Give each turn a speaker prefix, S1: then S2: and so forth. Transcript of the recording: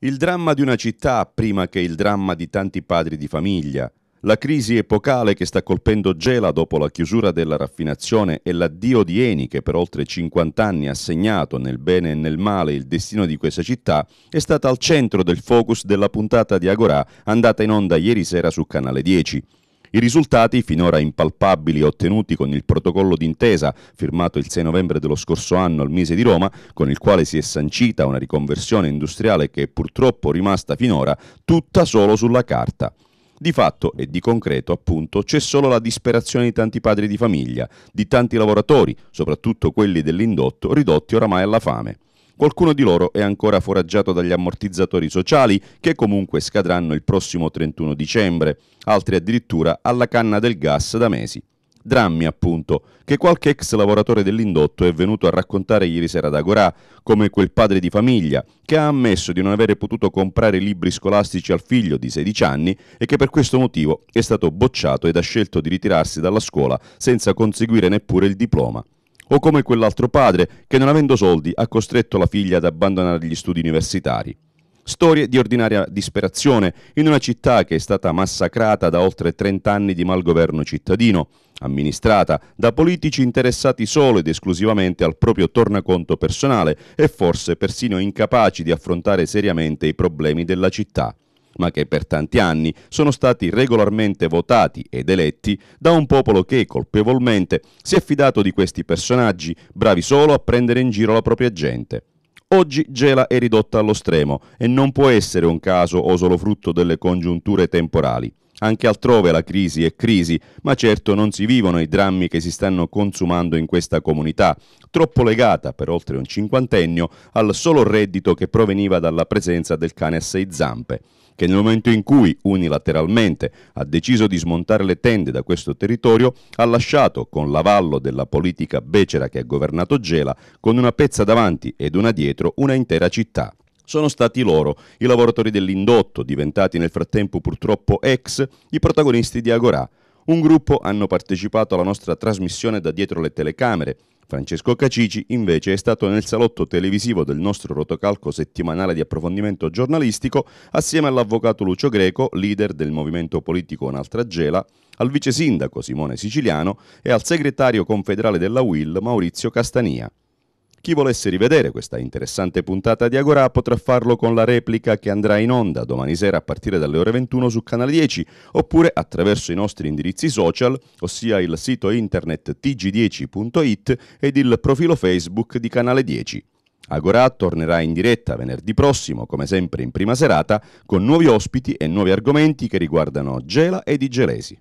S1: Il dramma di una città prima che il dramma di tanti padri di famiglia, la crisi epocale che sta colpendo Gela dopo la chiusura della raffinazione e l'addio di Eni che per oltre 50 anni ha segnato nel bene e nel male il destino di questa città, è stata al centro del focus della puntata di Agorà andata in onda ieri sera su Canale 10. I risultati, finora impalpabili ottenuti con il protocollo d'intesa firmato il 6 novembre dello scorso anno al Mise di Roma, con il quale si è sancita una riconversione industriale che è purtroppo rimasta finora tutta solo sulla carta. Di fatto e di concreto, appunto, c'è solo la disperazione di tanti padri di famiglia, di tanti lavoratori, soprattutto quelli dell'indotto, ridotti oramai alla fame. Qualcuno di loro è ancora foraggiato dagli ammortizzatori sociali che comunque scadranno il prossimo 31 dicembre, altri addirittura alla canna del gas da mesi. Drammi, appunto, che qualche ex lavoratore dell'indotto è venuto a raccontare ieri sera ad Agorà, come quel padre di famiglia che ha ammesso di non avere potuto comprare libri scolastici al figlio di 16 anni e che per questo motivo è stato bocciato ed ha scelto di ritirarsi dalla scuola senza conseguire neppure il diploma o come quell'altro padre che non avendo soldi ha costretto la figlia ad abbandonare gli studi universitari. Storie di ordinaria disperazione in una città che è stata massacrata da oltre 30 anni di malgoverno cittadino, amministrata da politici interessati solo ed esclusivamente al proprio tornaconto personale e forse persino incapaci di affrontare seriamente i problemi della città ma che per tanti anni sono stati regolarmente votati ed eletti da un popolo che colpevolmente si è fidato di questi personaggi, bravi solo a prendere in giro la propria gente. Oggi Gela è ridotta allo stremo e non può essere un caso o solo frutto delle congiunture temporali. Anche altrove la crisi è crisi, ma certo non si vivono i drammi che si stanno consumando in questa comunità, troppo legata per oltre un cinquantennio al solo reddito che proveniva dalla presenza del cane a sei zampe che nel momento in cui unilateralmente ha deciso di smontare le tende da questo territorio, ha lasciato, con l'avallo della politica becera che ha governato Gela, con una pezza davanti ed una dietro, una intera città sono stati loro, i lavoratori dell'indotto, diventati nel frattempo purtroppo ex, i protagonisti di Agorà, un gruppo hanno partecipato alla nostra trasmissione da dietro le telecamere. Francesco Cacici invece è stato nel salotto televisivo del nostro rotocalco settimanale di approfondimento giornalistico assieme all'avvocato Lucio Greco, leader del movimento politico Un'altra Gela, al vice sindaco Simone Siciliano e al segretario confederale della UIL Maurizio Castania. Chi volesse rivedere questa interessante puntata di Agora potrà farlo con la replica che andrà in onda domani sera a partire dalle ore 21 su Canale 10 oppure attraverso i nostri indirizzi social, ossia il sito internet tg10.it ed il profilo Facebook di Canale 10. Agora tornerà in diretta venerdì prossimo, come sempre in prima serata, con nuovi ospiti e nuovi argomenti che riguardano Gela e Di Gelesi.